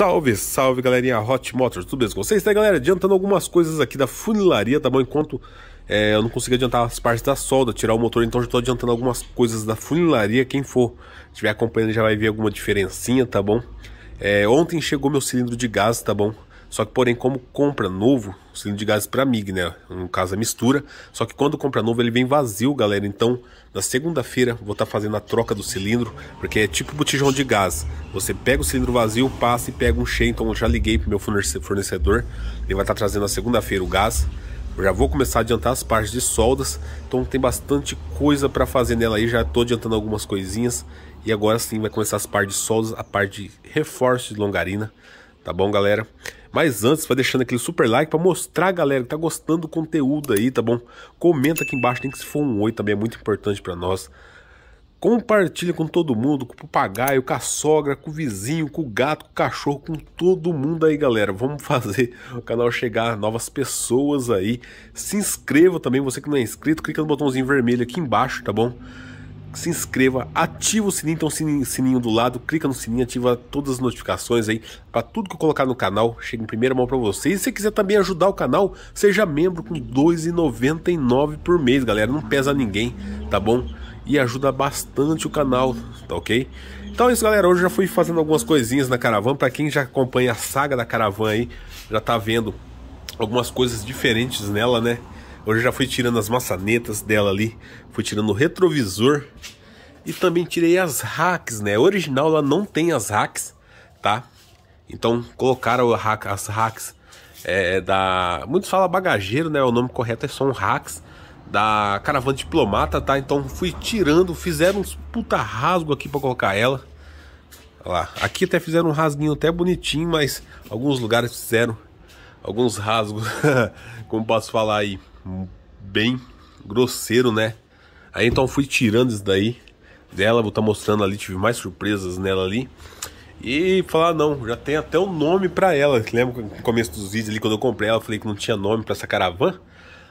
Salve, salve galerinha Hot Motors, tudo bem com vocês? Tá galera, adiantando algumas coisas aqui da funilaria, tá bom? Enquanto é, eu não consegui adiantar as partes da solda, tirar o motor, então já tô adiantando algumas coisas da funilaria. Quem for estiver acompanhando já vai ver alguma diferencinha, tá bom? É, ontem chegou meu cilindro de gás, tá bom? Só que, porém, como compra novo, o cilindro de gases para MIG, né? No caso, a é mistura. Só que quando compra novo, ele vem vazio, galera. Então, na segunda-feira, vou estar tá fazendo a troca do cilindro, porque é tipo botijão de gás. Você pega o cilindro vazio, passa e pega um cheio. Então, eu já liguei pro meu fornecedor. Ele vai estar tá trazendo na segunda-feira o gás. Eu já vou começar a adiantar as partes de soldas. Então, tem bastante coisa para fazer nela aí. Já estou adiantando algumas coisinhas. E agora sim vai começar as partes de soldas, a parte de reforço de longarina. Tá bom, galera? Mas antes, vai deixando aquele super like para mostrar a galera que tá gostando do conteúdo aí, tá bom? Comenta aqui embaixo, tem que se for um oi também, é muito importante para nós. Compartilha com todo mundo, com o papagaio, com a sogra, com o vizinho, com o gato, com o cachorro, com todo mundo aí, galera. Vamos fazer o canal chegar a novas pessoas aí. Se inscreva também, você que não é inscrito, clica no botãozinho vermelho aqui embaixo, tá bom? se inscreva, ativa o sininho, então sininho, sininho do lado, clica no sininho, ativa todas as notificações aí, para tudo que eu colocar no canal, chega em primeira mão para vocês. E se você quiser também ajudar o canal, seja membro com R$ 2,99 por mês, galera, não pesa ninguém, tá bom? E ajuda bastante o canal, tá ok? Então é isso, galera, hoje eu já fui fazendo algumas coisinhas na caravana. para quem já acompanha a saga da caravana aí, já tá vendo algumas coisas diferentes nela, né? Hoje eu já fui tirando as maçanetas dela ali, fui tirando o retrovisor e também tirei as racks, né? original ela não tem as racks, tá? Então colocaram as racks é, da. Muitos falam bagageiro, né? O nome correto é só um racks da caravana diplomata, tá? Então fui tirando, fizeram uns puta rasgo aqui para colocar ela. Olha lá, aqui até fizeram um rasguinho até bonitinho, mas alguns lugares fizeram alguns rasgos, como posso falar aí bem grosseiro, né? Aí então fui tirando isso daí dela, vou estar tá mostrando ali, tive mais surpresas nela ali. E falar, não, já tem até um nome para ela. Lembra no começo dos vídeos ali, quando eu comprei ela, eu falei que não tinha nome para essa caravana?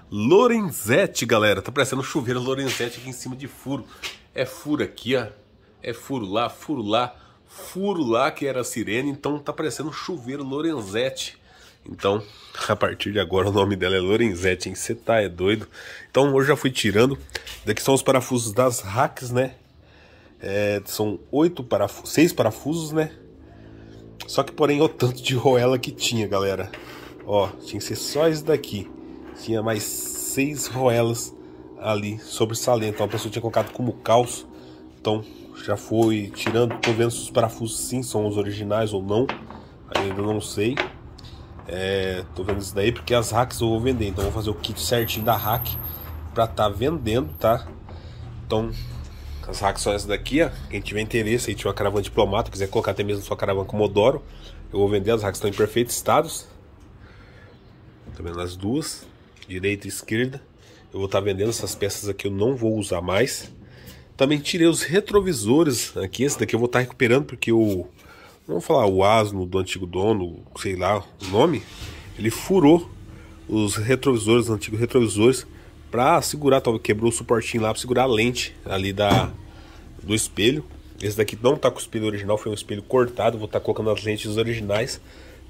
Lorenzetti, galera. Tá parecendo um chuveiro Lorenzetti aqui em cima de furo. É furo aqui, ó. É furo lá, furo lá, furo lá, que era a sirene. Então tá parecendo um chuveiro Lorenzetti. Então, a partir de agora, o nome dela é Lorenzetti, hein? Você tá é doido. Então, hoje já fui tirando. Daqui são os parafusos das racks, né? É, são oito parafusos, seis parafusos, né? Só que, porém, o tanto de roela que tinha, galera. Ó, tinha que ser só esse daqui. Tinha mais seis roelas ali sobre salento. Então, a pessoa tinha colocado como calço. Então, já foi tirando. Tô vendo se os parafusos sim são os originais ou não. Ainda não sei. É, tô vendo isso daí porque as hacks eu vou vender, então vou fazer o kit certinho da hack pra tá vendendo, tá? Então, as hacks são essas daqui, ó. Quem tiver interesse aí, tiver uma caravana diplomata, quiser colocar até mesmo sua caravana Comodoro, eu vou vender. As hacks estão em perfeito estado. Tá vendo as duas, direita e esquerda. Eu vou estar tá vendendo essas peças aqui, eu não vou usar mais. Também tirei os retrovisores aqui, esse daqui eu vou estar tá recuperando porque o vamos falar, o asno do antigo dono, sei lá o nome, ele furou os retrovisores, os antigos retrovisores, para segurar, talvez quebrou o suportinho lá para segurar a lente ali da, do espelho. Esse daqui não tá com o espelho original, foi um espelho cortado, vou estar tá colocando as lentes originais,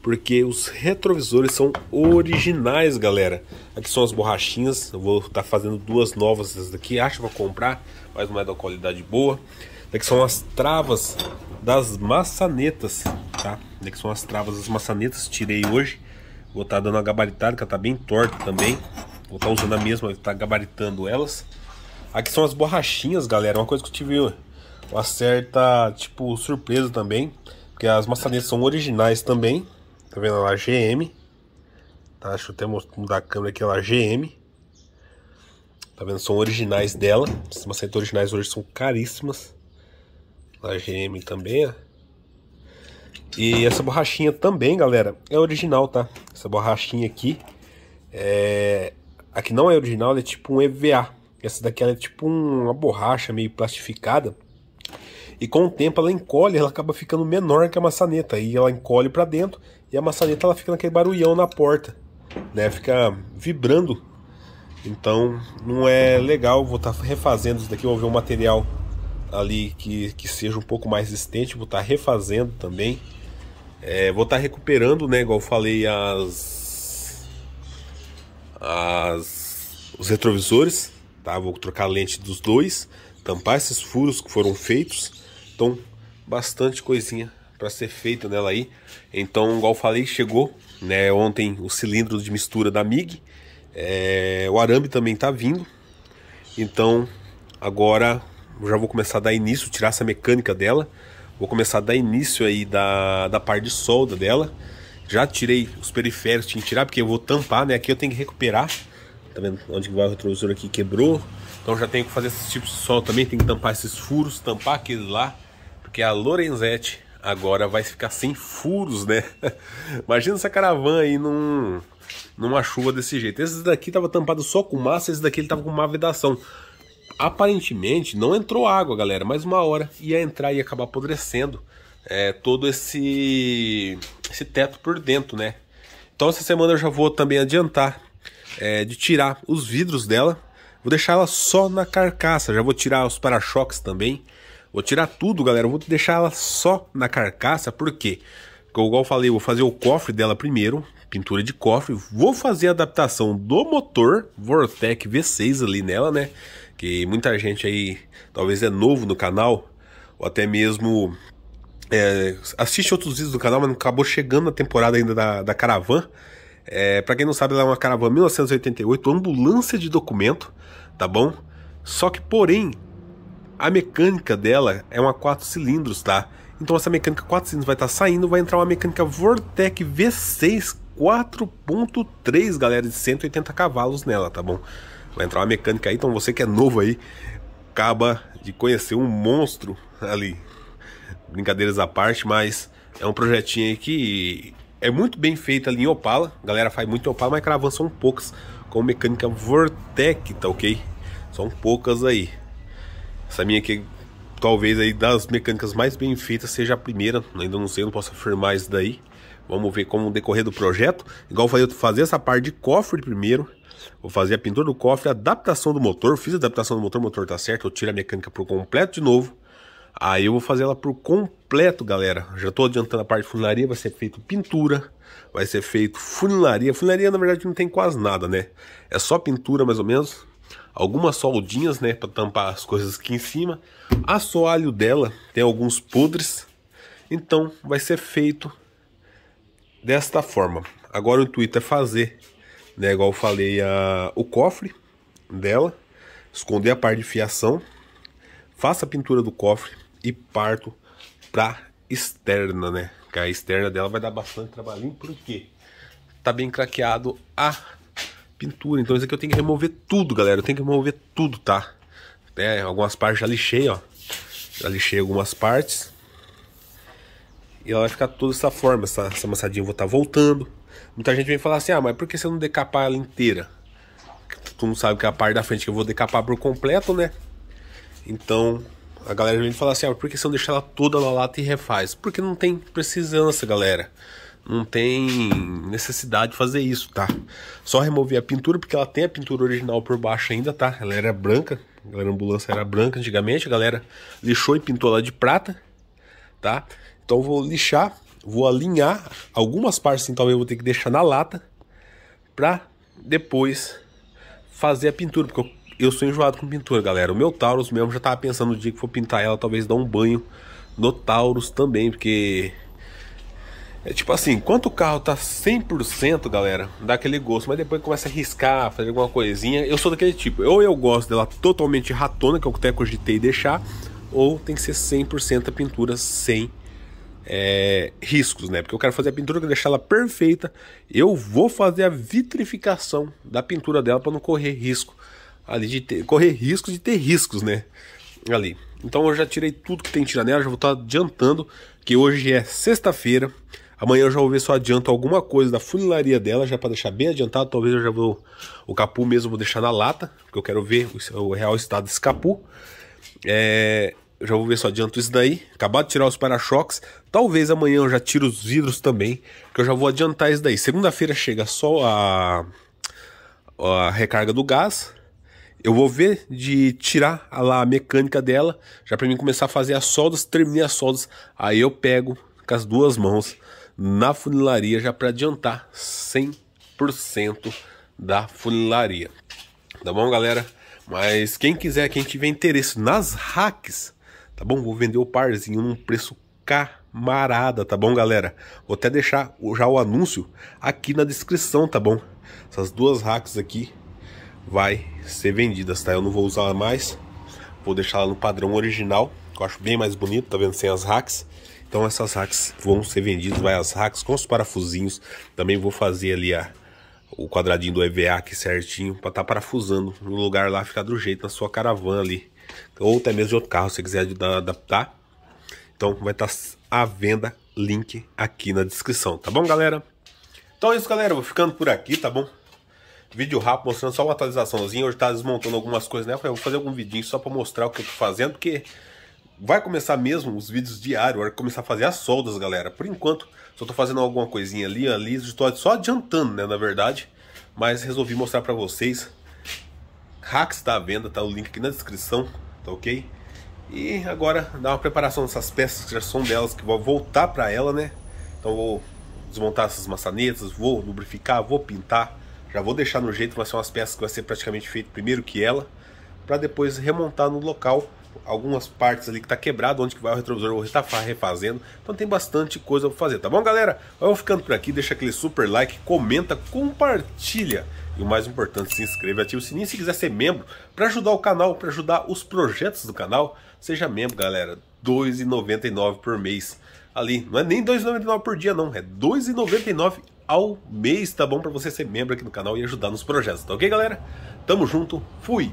porque os retrovisores são originais, galera. Aqui são as borrachinhas, eu vou estar tá fazendo duas novas essas daqui, acho para comprar, mas não é da qualidade boa é que são as travas das maçanetas, tá? Né, que são as travas das maçanetas, tirei hoje. Vou estar tá dando a gabaritada, que ela tá bem torta também. Vou estar tá usando a mesma, tá gabaritando elas. Aqui são as borrachinhas, galera. Uma coisa que eu tive uma certa, tipo, surpresa também. Porque as maçanetas são originais também. Tá vendo lá, é GM. Tá, deixa eu até mudar a câmera aqui, lá, é GM. Tá vendo? São originais dela. As maçanetas originais hoje são caríssimas da GM também, ó. E essa borrachinha também, galera, é original, tá? Essa borrachinha aqui, é... aqui não é original, ela é tipo um EVA. Essa daqui é tipo uma borracha meio plastificada. E com o tempo ela encolhe, ela acaba ficando menor que a maçaneta. E ela encolhe para dentro e a maçaneta ela fica naquele barulhão na porta, né? Fica vibrando. Então não é legal, vou estar tá refazendo isso daqui, vou ver o material ali que, que seja um pouco mais resistente vou estar tá refazendo também. É, vou estar tá recuperando, né, igual eu falei, as, as, os retrovisores, tá? Vou trocar a lente dos dois, tampar esses furos que foram feitos. Então, bastante coisinha para ser feita nela aí. Então, igual eu falei, chegou, né, ontem o cilindro de mistura da MIG. É, o arame também está vindo. Então, agora já vou começar a dar início, tirar essa mecânica dela. Vou começar a dar início aí da, da parte de solda dela. Já tirei os periféricos, tinha que tirar, porque eu vou tampar, né? Aqui eu tenho que recuperar. Tá vendo onde vai o retrovisor aqui? Quebrou. Então já tenho que fazer esses tipos de sol também. Tem que tampar esses furos, tampar aquele lá. Porque a Lorenzetti agora vai ficar sem furos, né? Imagina essa caravana aí num, numa chuva desse jeito. Esse daqui tava tampado só com massa, esse daqui ele tava com uma vedação aparentemente não entrou água, galera, mas uma hora ia entrar e acabar apodrecendo é, todo esse, esse teto por dentro, né? Então essa semana eu já vou também adiantar é, de tirar os vidros dela. Vou deixar ela só na carcaça, já vou tirar os para-choques também. Vou tirar tudo, galera, vou deixar ela só na carcaça, por quê? Porque, igual eu falei, vou fazer o cofre dela primeiro, pintura de cofre. Vou fazer a adaptação do motor Vortec V6 ali nela, né? que muita gente aí talvez é novo no canal, ou até mesmo é, assiste outros vídeos do canal, mas não acabou chegando a temporada ainda da, da Caravan. É, para quem não sabe, ela é uma Caravan 1988, ambulância de documento, tá bom? Só que, porém, a mecânica dela é uma 4 cilindros, tá? Então essa mecânica 4 cilindros vai estar tá saindo, vai entrar uma mecânica Vortec V6 4.3, galera, de 180 cavalos nela, tá bom? Vai entrar uma mecânica aí, então você que é novo aí, acaba de conhecer um monstro ali. Brincadeiras à parte, mas é um projetinho aí que é muito bem feito ali em Opala. A galera faz muito Opala, mas cravando são poucas com mecânica Vortec, tá ok? São poucas aí. Essa minha aqui, talvez aí das mecânicas mais bem feitas, seja a primeira. Ainda não sei, não posso afirmar isso daí. Vamos ver como decorrer do projeto. Igual eu falei, fazer essa parte de cofre primeiro Vou fazer a pintura do cofre, adaptação do motor. Fiz a adaptação do motor, o motor tá certo. Eu tiro a mecânica por completo de novo. Aí eu vou fazer ela por completo, galera. Já estou adiantando a parte de funilaria, vai ser feito pintura, vai ser feito funilaria. Funilaria, na verdade, não tem quase nada, né? É só pintura, mais ou menos. Algumas soldinhas, né, para tampar as coisas aqui em cima. A dela tem alguns podres. Então, vai ser feito desta forma. Agora o intuito é fazer né? Igual eu falei, a, o cofre dela, esconder a parte de fiação, faço a pintura do cofre e parto pra externa, né? Que a externa dela vai dar bastante trabalhinho, porque tá bem craqueado a pintura. Então isso aqui eu tenho que remover tudo, galera. Eu tenho que remover tudo, tá? Né? Algumas partes já lixei, ó. Já lixei algumas partes. E ela vai ficar toda essa forma. Essa, essa amassadinha eu vou estar tá voltando. Muita gente vem falar assim, ah, mas por que você não decapar ela inteira? Tu não sabe que é a parte da frente que eu vou decapar por completo, né? Então, a galera vem falar assim, ah, por que você não deixa ela toda na lata e refaz? Porque não tem precisança galera. Não tem necessidade de fazer isso, tá? Só remover a pintura, porque ela tem a pintura original por baixo ainda, tá? Ela era branca, a galera ambulância era branca antigamente, a galera lixou e pintou ela de prata, tá? Então vou lixar Vou alinhar algumas partes, então talvez eu vou ter que deixar na lata para depois fazer a pintura, porque eu, eu, sou enjoado com pintura, galera. O meu Taurus mesmo já tava pensando no dia que for pintar ela, talvez dar um banho no Taurus também, porque é tipo assim, enquanto o carro tá 100%, galera, dá aquele gosto, mas depois começa a riscar, fazer alguma coisinha. Eu sou daquele tipo, ou eu gosto dela totalmente ratona, que é eu até cogitei deixar, ou tem que ser 100% a pintura sem é, riscos, né? Porque eu quero fazer a pintura, quero deixar ela perfeita. Eu vou fazer a vitrificação da pintura dela para não correr risco ali de ter, correr risco de ter riscos, né? Ali. Então eu já tirei tudo que tem que tirar nela, já vou estar tá adiantando que hoje é sexta-feira. Amanhã eu já vou ver se eu adianto alguma coisa da funilaria dela, já para deixar bem adiantado. Talvez eu já vou. O capu mesmo vou deixar na lata, porque eu quero ver o, o real estado desse capu. É, eu já vou ver se eu adianto isso daí. Acabado de tirar os para-choques. Talvez amanhã eu já tire os vidros também. Que eu já vou adiantar isso daí. Segunda-feira chega só a, a recarga do gás. Eu vou ver de tirar a, lá a mecânica dela. Já para mim começar a fazer as soldas. Terminei as soldas. Aí eu pego com as duas mãos na funilaria. Já para adiantar 100% da funilaria. Tá bom, galera? Mas quem quiser, quem tiver interesse nas hacks tá bom? Vou vender o parzinho num preço camarada, tá bom, galera? Vou até deixar já o anúncio aqui na descrição, tá bom? Essas duas racks aqui vai ser vendidas, tá? Eu não vou usar mais, vou deixar ela no padrão original, que eu acho bem mais bonito, tá vendo? Sem as racks. Então essas racks vão ser vendidas, vai as racks com os parafusinhos. Também vou fazer ali a, o quadradinho do EVA aqui certinho, para estar tá parafusando no lugar lá, ficar do jeito na sua caravana ali ou até mesmo de outro carro, se quiser adaptar. Então vai estar à venda, link aqui na descrição, tá bom, galera? Então é isso, galera, vou ficando por aqui, tá bom? Vídeo rápido, mostrando só uma atualizaçãozinha, hoje tá desmontando algumas coisas, né? Eu vou fazer algum vidinho só para mostrar o que eu tô fazendo, porque vai começar mesmo os vídeos diários, vai começar a fazer as soldas, galera. Por enquanto, só tô fazendo alguma coisinha ali, ali, estou só adiantando, né, na verdade. Mas resolvi mostrar para vocês Hack está à venda, tá o link aqui na descrição, tá ok? E agora dá uma preparação dessas peças que já são delas, que vou voltar para ela, né? Então vou desmontar essas maçanetas, vou lubrificar, vou pintar. Já vou deixar no jeito, mas são as peças que vai ser praticamente feito primeiro que ela, para depois remontar no local algumas partes ali que tá quebrado, onde que vai o retrovisor, vou estar refazendo. Então tem bastante coisa para fazer, tá bom, galera? Eu vou ficando por aqui, deixa aquele super like, comenta, compartilha. E o mais importante, se inscreva e ative o sininho se quiser ser membro para ajudar o canal, para ajudar os projetos do canal. Seja membro, galera. R$ 2,99 por mês. Ali, não é nem R$ 2,99 por dia, não. É R$ 2,99 ao mês, tá bom? Para você ser membro aqui no canal e ajudar nos projetos, tá ok, galera? Tamo junto, fui!